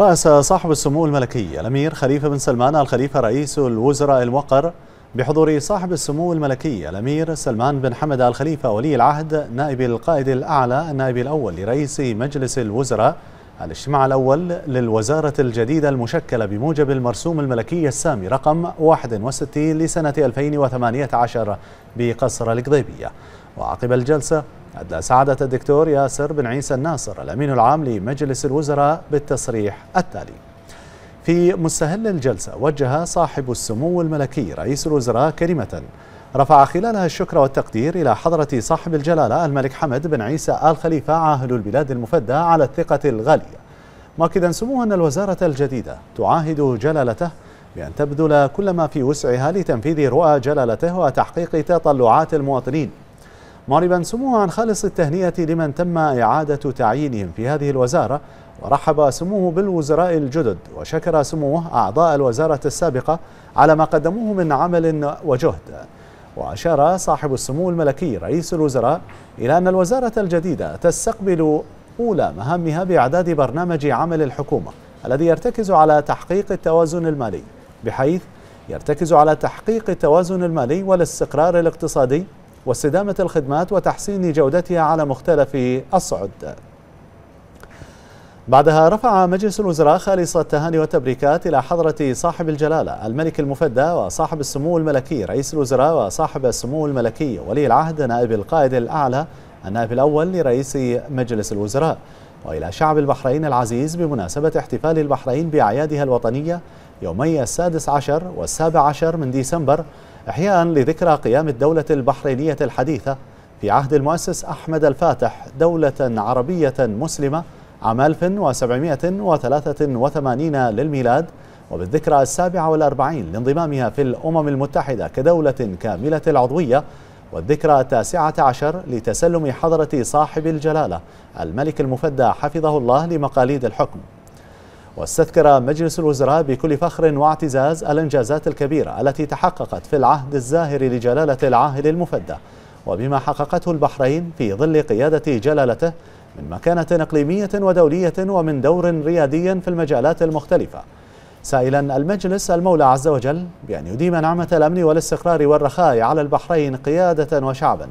رأس صاحب السمو الملكي الأمير خليفة بن سلمان الخليفة رئيس الوزراء الوقر بحضور صاحب السمو الملكي الأمير سلمان بن حمد الخليفة ولي العهد نائب القائد الأعلى النائب الأول لرئيس مجلس الوزراء الاجتماع الأول للوزارة الجديدة المشكلة بموجب المرسوم الملكي السامي رقم 61 لسنة 2018 بقصر القضيبية وعقب الجلسة أدلى سعادة الدكتور ياسر بن عيسى الناصر الأمين العام لمجلس الوزراء بالتصريح التالي في مستهل الجلسة وجه صاحب السمو الملكي رئيس الوزراء كلمة رفع خلالها الشكر والتقدير إلى حضرة صاحب الجلالة الملك حمد بن عيسى آل خليفة عاهل البلاد المفدى على الثقة الغالية مؤكدا سموه أن الوزارة الجديدة تعاهد جلالته بأن تبذل كل ما في وسعها لتنفيذ رؤى جلالته وتحقيق تطلعات المواطنين معربا سموه عن خالص التهنئة لمن تم إعادة تعيينهم في هذه الوزارة ورحب سموه بالوزراء الجدد وشكر سموه أعضاء الوزارة السابقة على ما قدموه من عمل وجهد وأشار صاحب السمو الملكي رئيس الوزراء إلى أن الوزارة الجديدة تستقبل أولى مهامها بإعداد برنامج عمل الحكومة الذي يرتكز على تحقيق التوازن المالي بحيث يرتكز على تحقيق التوازن المالي والاستقرار الاقتصادي واستدامة الخدمات وتحسين جودتها على مختلف الصعد بعدها رفع مجلس الوزراء خالص التهاني والتبريكات إلى حضرة صاحب الجلالة الملك المفدى وصاحب السمو الملكي رئيس الوزراء وصاحب السمو الملكي ولي العهد نائب القائد الأعلى النائب الأول لرئيس مجلس الوزراء وإلى شعب البحرين العزيز بمناسبة احتفال البحرين بأعيادها الوطنية يومي السادس عشر والسابع عشر من ديسمبر إحياء لذكرى قيام الدولة البحرينية الحديثة في عهد المؤسس أحمد الفاتح دولة عربية مسلمة عام 1783 للميلاد وبالذكرى السابعة والأربعين لانضمامها في الأمم المتحدة كدولة كاملة العضوية والذكرى التاسعة عشر لتسلم حضرة صاحب الجلالة الملك المفدى حفظه الله لمقاليد الحكم واستذكر مجلس الوزراء بكل فخر واعتزاز الانجازات الكبيره التي تحققت في العهد الزاهر لجلاله العاهل المفدى وبما حققته البحرين في ظل قياده جلالته من مكانه اقليميه ودوليه ومن دور ريادي في المجالات المختلفه سائلا المجلس المولى عز وجل بأن يديم نعمة الأمن والاستقرار والرخاء على البحرين قيادة وشعبا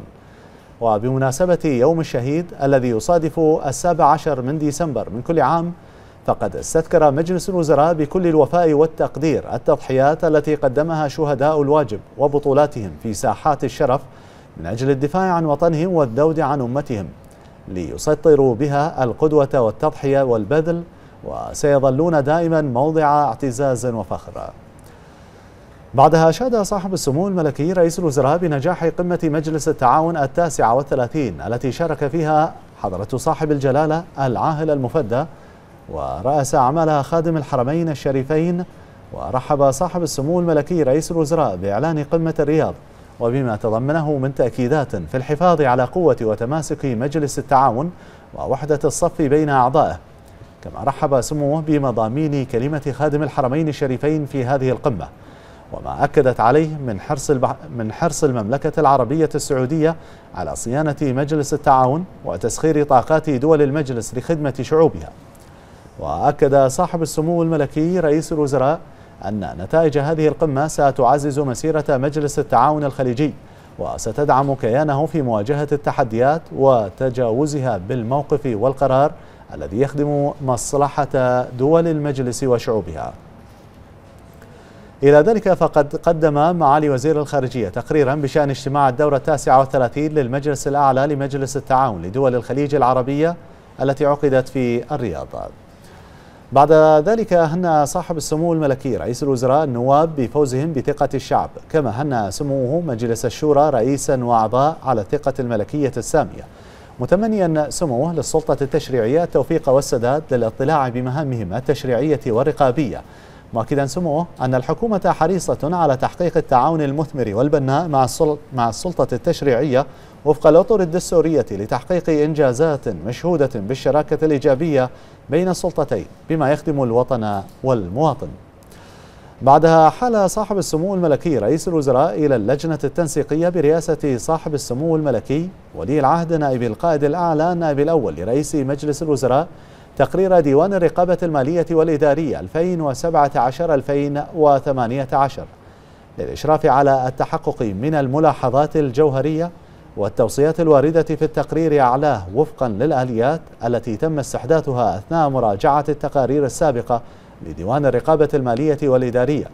وبمناسبة يوم الشهيد الذي يصادف السابع عشر من ديسمبر من كل عام فقد استذكر مجلس الوزراء بكل الوفاء والتقدير التضحيات التي قدمها شهداء الواجب وبطولاتهم في ساحات الشرف من أجل الدفاع عن وطنهم والذود عن أمتهم ليسطروا بها القدوة والتضحية والبذل وسيظلون دائما موضع اعتزاز وفخر بعدها أشاد صاحب السمو الملكي رئيس الوزراء بنجاح قمة مجلس التعاون التاسعة والثلاثين التي شارك فيها حضرة صاحب الجلالة العاهل المفدى ورأس أعمالها خادم الحرمين الشريفين ورحب صاحب السمو الملكي رئيس الوزراء بإعلان قمة الرياض وبما تضمنه من تأكيدات في الحفاظ على قوة وتماسك مجلس التعاون ووحدة الصف بين أعضائه كما رحب سموه بمضامين كلمة خادم الحرمين الشريفين في هذه القمة وما أكدت عليه من حرص من حرص المملكة العربية السعودية على صيانة مجلس التعاون وتسخير طاقات دول المجلس لخدمة شعوبها وأكد صاحب السمو الملكي رئيس الوزراء أن نتائج هذه القمة ستعزز مسيرة مجلس التعاون الخليجي وستدعم كيانه في مواجهة التحديات وتجاوزها بالموقف والقرار الذي يخدم مصلحة دول المجلس وشعوبها إلى ذلك فقد قدم معالي وزير الخارجية تقريرا بشأن اجتماع الدورة التاسعة والثلاثين للمجلس الأعلى لمجلس التعاون لدول الخليج العربية التي عقدت في الرياض بعد ذلك هنى صاحب السمو الملكي رئيس الوزراء النواب بفوزهم بثقة الشعب كما هنى سموه مجلس الشورى رئيسا وأعضاء على الثقة الملكية السامية متمنيا سموه للسلطة التشريعية التوفيق والسداد للاطلاع بمهامهم التشريعية والرقابية مؤكدا سموه أن الحكومة حريصة على تحقيق التعاون المثمر والبناء مع السلطة التشريعية وفق الأطر الدستورية لتحقيق إنجازات مشهودة بالشراكة الإيجابية بين السلطتين بما يخدم الوطن والمواطن بعدها حال صاحب السمو الملكي رئيس الوزراء إلى اللجنة التنسيقية برئاسة صاحب السمو الملكي ولي العهد نائب القائد الأعلى النائب الأول لرئيس مجلس الوزراء تقرير ديوان الرقابة المالية والإدارية 2017-2018 للإشراف على التحقق من الملاحظات الجوهرية والتوصيات الواردة في التقرير أعلاه وفقا للآليات التي تم استحداثها أثناء مراجعة التقارير السابقة لديوان الرقابة المالية والإدارية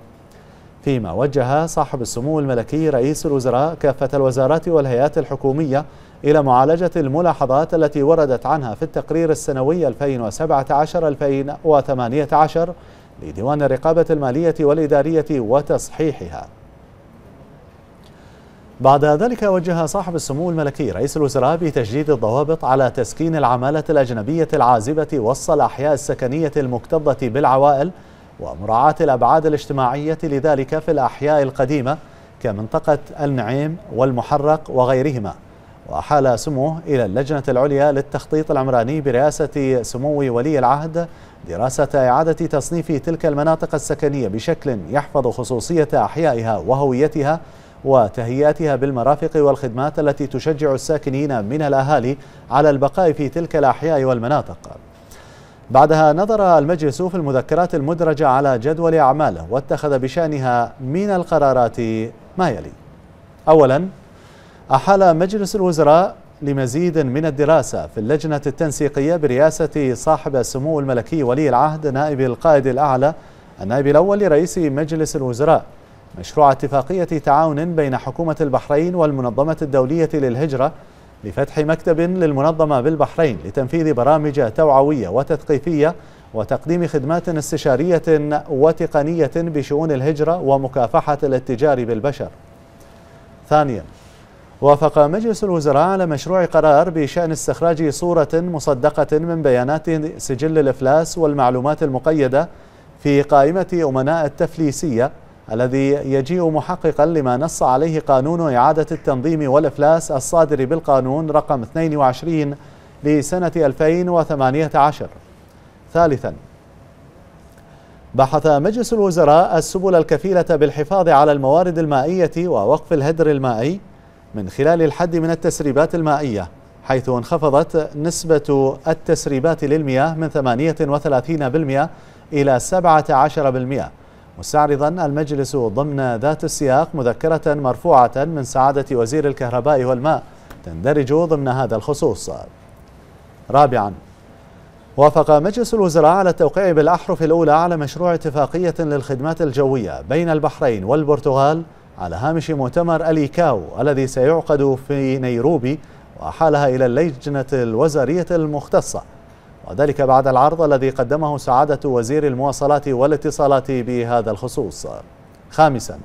فيما وجه صاحب السمو الملكي رئيس الوزراء كافة الوزارات والهيئات الحكومية إلى معالجة الملاحظات التي وردت عنها في التقرير السنوي 2017-2018 لديوان الرقابة المالية والإدارية وتصحيحها بعد ذلك وجه صاحب السمو الملكي رئيس الوزراء بتجديد الضوابط على تسكين العمالة الأجنبية العازبة وسط الأحياء السكنية المكتظة بالعوائل ومراعاة الأبعاد الاجتماعية لذلك في الأحياء القديمة كمنطقة النعيم والمحرق وغيرهما وأحال سموه إلى اللجنة العليا للتخطيط العمراني برئاسة سمو ولي العهد دراسة إعادة تصنيف تلك المناطق السكنية بشكل يحفظ خصوصية أحيائها وهويتها وتهياتها بالمرافق والخدمات التي تشجع الساكنين من الأهالي على البقاء في تلك الأحياء والمناطق بعدها نظر المجلس في المذكرات المدرجة على جدول أعماله واتخذ بشأنها من القرارات ما يلي أولا أحال مجلس الوزراء لمزيد من الدراسة في اللجنة التنسيقية برئاسة صاحب السمو الملكي ولي العهد نائب القائد الأعلى النائب الأول لرئيس مجلس الوزراء مشروع اتفاقية تعاون بين حكومة البحرين والمنظمة الدولية للهجرة لفتح مكتب للمنظمة بالبحرين لتنفيذ برامج توعوية وتثقيفية وتقديم خدمات استشارية وتقنية بشؤون الهجرة ومكافحة الاتجار بالبشر ثانيا وافق مجلس الوزراء على مشروع قرار بشأن استخراج صورة مصدقة من بيانات سجل الإفلاس والمعلومات المقيدة في قائمة أمناء التفليسية الذي يجيء محققا لما نص عليه قانون إعادة التنظيم والإفلاس الصادر بالقانون رقم 22 لسنة 2018 ثالثا بحث مجلس الوزراء السبل الكفيلة بالحفاظ على الموارد المائية ووقف الهدر المائي من خلال الحد من التسريبات المائية حيث انخفضت نسبة التسريبات للمياه من 38% إلى 17% مستعرضا المجلس ضمن ذات السياق مذكرة مرفوعة من سعادة وزير الكهرباء والماء تندرج ضمن هذا الخصوص رابعا وافق مجلس الوزراء على التوقيع بالأحرف الأولى على مشروع اتفاقية للخدمات الجوية بين البحرين والبرتغال على هامش مؤتمر الإيكاو الذي سيعقد في نيروبي وأحالها إلى اللجنة الوزارية المختصة وذلك بعد العرض الذي قدمه سعادة وزير المواصلات والاتصالات بهذا الخصوص خامساً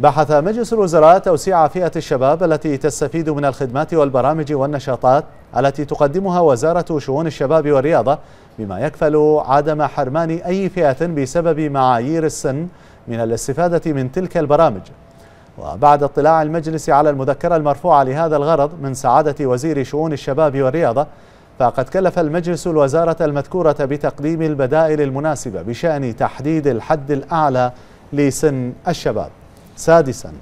بحث مجلس الوزراء توسيع فئة الشباب التي تستفيد من الخدمات والبرامج والنشاطات التي تقدمها وزارة شؤون الشباب والرياضة بما يكفل عدم حرمان أي فئة بسبب معايير السن من الاستفادة من تلك البرامج وبعد اطلاع المجلس على المذكرة المرفوعة لهذا الغرض من سعادة وزير شؤون الشباب والرياضة فقد كلف المجلس الوزارة المذكورة بتقديم البدائل المناسبة بشأن تحديد الحد الأعلى لسن الشباب سادسا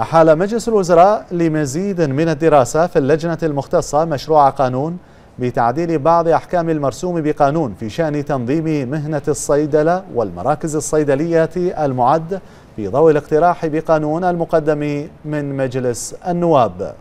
أحال مجلس الوزراء لمزيد من الدراسة في اللجنة المختصة مشروع قانون بتعديل بعض أحكام المرسوم بقانون في شأن تنظيم مهنة الصيدلة والمراكز الصيدلية المعد في ضوء الاقتراح بقانون المقدم من مجلس النواب